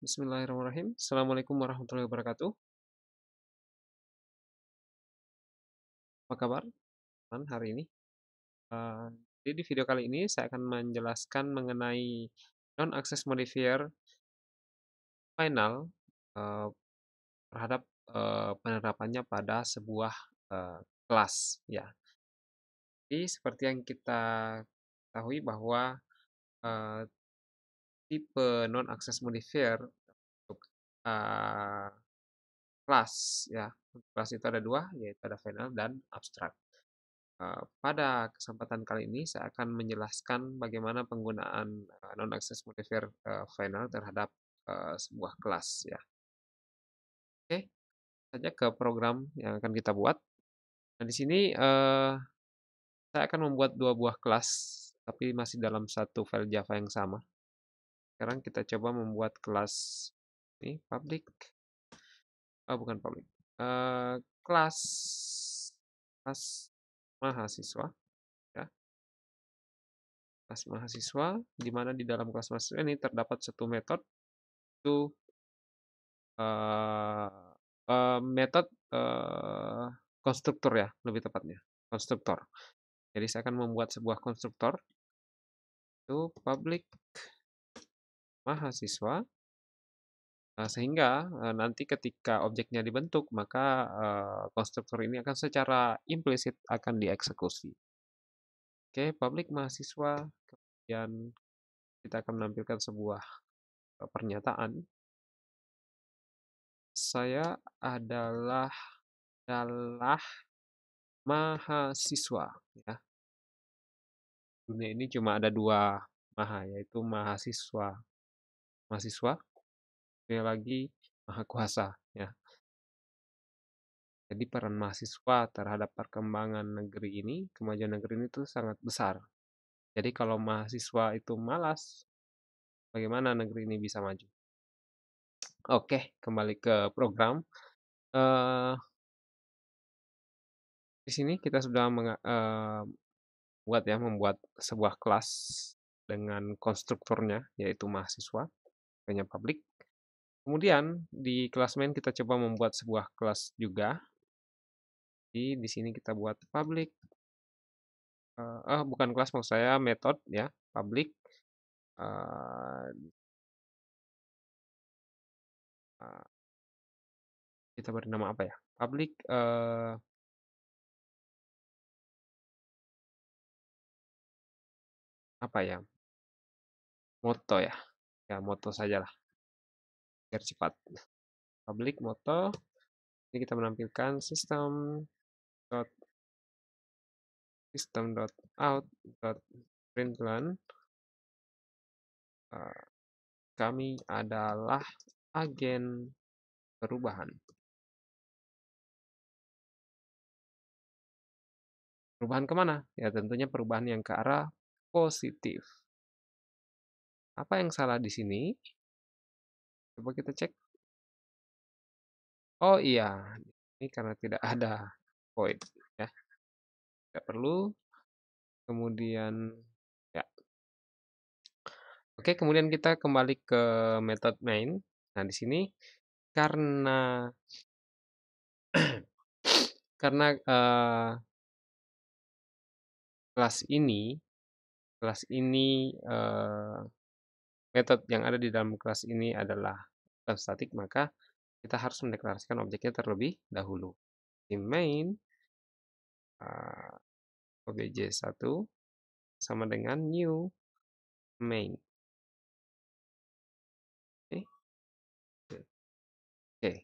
Bismillahirrahmanirrahim. Assalamualaikum warahmatullahi wabarakatuh. Apa kabar? teman Hari ini. Uh, jadi di video kali ini saya akan menjelaskan mengenai non-access modifier final uh, terhadap uh, penerapannya pada sebuah uh, kelas. Ya. Jadi seperti yang kita ketahui bahwa uh, tipe non access modifier untuk uh, kelas ya kelas itu ada dua yaitu ada final dan abstract uh, pada kesempatan kali ini saya akan menjelaskan bagaimana penggunaan uh, non access modifier uh, final terhadap uh, sebuah kelas ya oke okay. saja ke program yang akan kita buat nah di sini uh, saya akan membuat dua buah kelas tapi masih dalam satu file java yang sama sekarang kita coba membuat kelas ini public. Oh, bukan public. Uh, kelas kelas mahasiswa ya. Kelas mahasiswa di mana di dalam kelas mahasiswa ini terdapat satu metode itu uh, uh, metode uh, konstruktor ya, lebih tepatnya. Konstruktor. Jadi saya akan membuat sebuah konstruktor itu public mahasiswa, eh, sehingga, eh, nanti ketika objeknya dibentuk maka, eh, konstruktor ini akan secara implisit akan dieksekusi. Oke, publik mahasiswa, kemudian kita akan menampilkan sebuah, pernyataan. Saya adalah adalah mahasiswa, ya. Dunia ini cuma ada dua maha, yaitu mahasiswa mahasiswa sekali lagi maha kuasa ya jadi peran mahasiswa terhadap perkembangan negeri ini, kemajuan negeri ini itu sangat besar. Jadi kalau mahasiswa itu malas, bagaimana negeri ini bisa maju? Oke, kembali ke program. Uh, di sini kita sudah uh, ya membuat sebuah kelas dengan konstruktornya yaitu mahasiswa harganya public. Kemudian di kelas main kita coba membuat sebuah kelas juga. Jadi di sini kita buat public. Uh, eh, oh, eh, bukan kelas maksud saya metode ya public. Uh, eh, kita beri nama apa ya? Public uh, apa ya? Moto ya ya moto sajalah biar cepat public moto ini kita menampilkan sistem dot system dot out dot println uh, eh, kami adalah agen perubahan perubahan kemana ya tentunya perubahan yang ke arah positif apa yang salah di sini? Coba kita cek. Oh iya, ini karena tidak ada void ya. Tidak perlu. Kemudian ya. Oke, kemudian kita kembali ke method main. Nah, di sini karena karena uh, kelas ini kelas ini uh, metode yang ada di dalam kelas ini adalah static, statik, maka kita harus mendeklarasikan objeknya terlebih dahulu. Di main uh, eh, obj1 sama dengan new main. Oke. Okay. Okay.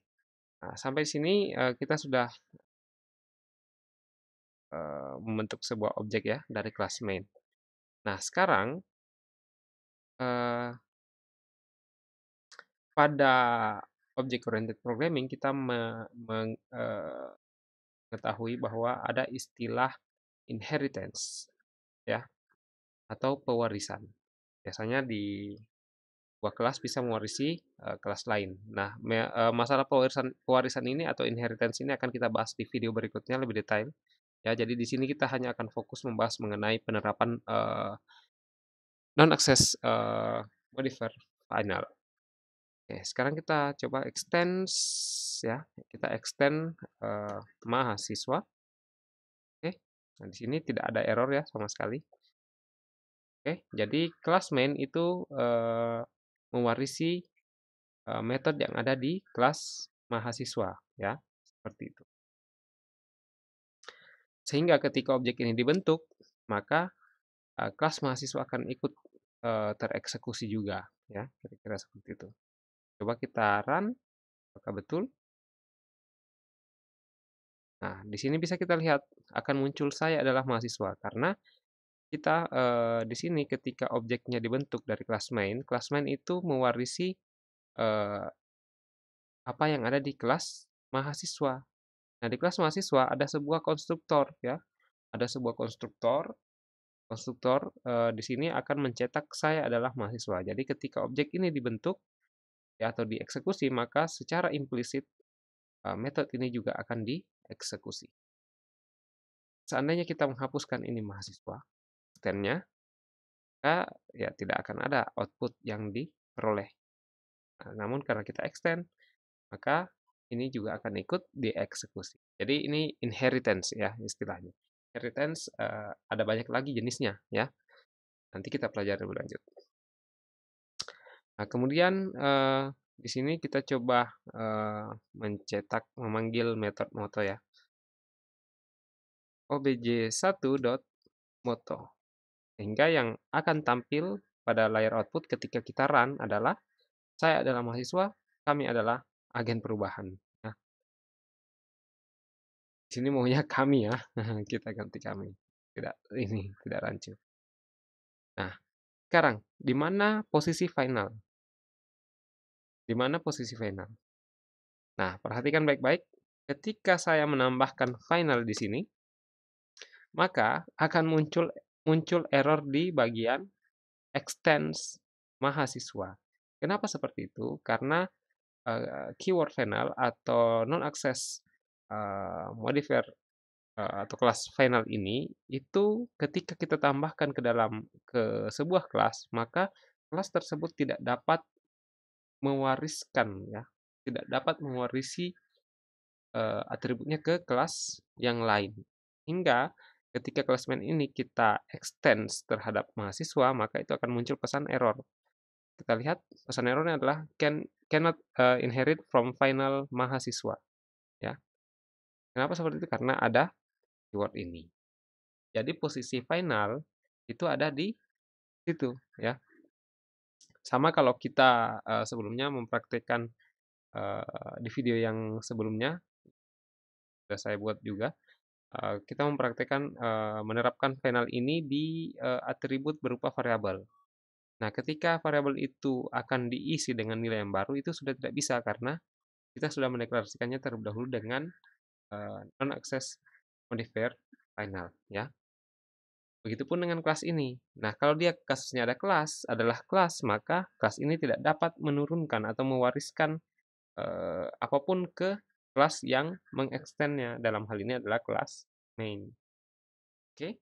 Nah, sampai sini uh, kita sudah eh, membentuk sebuah objek ya dari kelas main. Nah, sekarang Eh, pada object oriented programming kita me me, uh, eh, mengetahui bahwa ada istilah inheritance, ya, atau pewarisan. Biasanya di sebuah kelas bisa mewarisi, uh, kelas lain. Nah, me uh, masalah pewarisan pewarisan ini atau inheritance ini akan kita bahas di video berikutnya lebih detail, ya. Jadi di sini kita hanya akan fokus membahas mengenai penerapan, uh, non-access uh, eh, modifier final. Oke, sekarang kita coba extend ya, kita extend uh, mahasiswa. Oke, nah di sini tidak ada error ya sama sekali. Oke, jadi kelas main itu uh, mewarisi uh, metode yang ada di kelas mahasiswa ya, seperti itu. Sehingga ketika objek ini dibentuk, maka uh, kelas mahasiswa akan ikut tereksekusi juga ya kira-kira seperti itu coba kita run apakah betul nah di sini bisa kita lihat akan muncul saya adalah mahasiswa karena kita uh, di sini ketika objeknya dibentuk dari kelas main kelas main itu mewarisi uh, apa yang ada di kelas mahasiswa nah di kelas mahasiswa ada sebuah konstruktor ya ada sebuah konstruktor konstruktor e, di sini akan mencetak saya adalah mahasiswa. Jadi ketika objek ini dibentuk ya, atau dieksekusi, maka secara implisit e, metode ini juga akan dieksekusi. Seandainya kita menghapuskan ini mahasiswa, stand-nya, maka ya tidak akan ada output yang diperoleh. Nah, namun karena kita extend, maka ini juga akan ikut dieksekusi. Jadi ini inheritance ya istilahnya. Inheritance uh, ada banyak lagi jenisnya ya. Nanti kita pelajari lebih lanjut. Nah, kemudian uh, di sini kita coba uh, mencetak memanggil metode moto ya. obj1.moto. Sehingga yang akan tampil pada layar output ketika kita run adalah saya adalah mahasiswa, kami adalah agen perubahan sini maunya kami ya kita ganti kami tidak ini tidak rancu nah sekarang di mana posisi final di mana posisi final nah perhatikan baik-baik ketika saya menambahkan final di sini maka akan muncul muncul error di bagian extends mahasiswa kenapa seperti itu karena uh, keyword final atau non access uh, modifier uh, atau kelas final ini itu ketika kita tambahkan ke dalam ke sebuah kelas maka kelas tersebut tidak dapat mewariskan ya tidak dapat mewarisi uh, atributnya ke kelas yang lain hingga ketika kelas main ini kita extends terhadap mahasiswa maka itu akan muncul pesan error kita lihat pesan errornya adalah can cannot uh, inherit from final mahasiswa ya Kenapa seperti itu? Karena ada keyword ini. Jadi posisi final itu ada di situ ya. Sama kalau kita uh, sebelumnya mempraktikkan uh, eh, di video yang sebelumnya sudah saya buat juga uh, kita mempraktikkan uh, menerapkan final ini di uh, atribut berupa variabel. Nah, ketika variabel itu akan diisi dengan nilai yang baru itu sudah tidak bisa karena kita sudah mendeklarasikannya terlebih dahulu dengan uh, non-access modifier final ya. Begitupun dengan kelas ini. Nah, kalau dia kasusnya ada kelas, adalah kelas, maka kelas ini tidak dapat menurunkan atau mewariskan uh, apapun ke kelas yang mengextendnya Dalam hal ini adalah kelas main. Oke? Okay?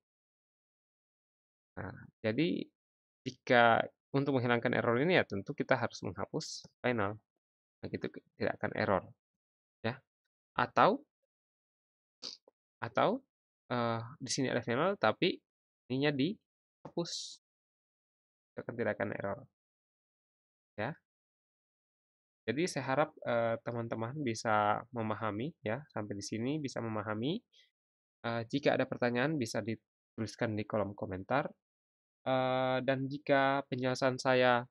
Nah, jadi jika untuk menghilangkan error ini ya tentu kita harus menghapus final. Begitu nah, gitu, tidak akan error. Ya. Atau atau uh, di sini ada final tapi ininya dihapus terkait akan error ya jadi saya harap eh, teman-teman uh, bisa memahami ya sampai di sini bisa memahami uh, jika ada pertanyaan bisa dituliskan di kolom komentar uh, dan jika penjelasan saya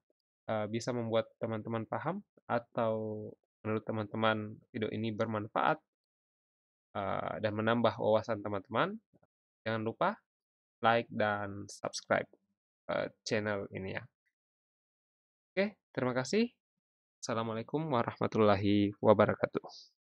uh, bisa membuat teman-teman paham atau menurut teman-teman video ini bermanfaat Eh, dan menambah wawasan teman-teman. Jangan lupa like dan subscribe uh, channel ini ya. Oke, terima kasih. Assalamualaikum warahmatullahi wabarakatuh.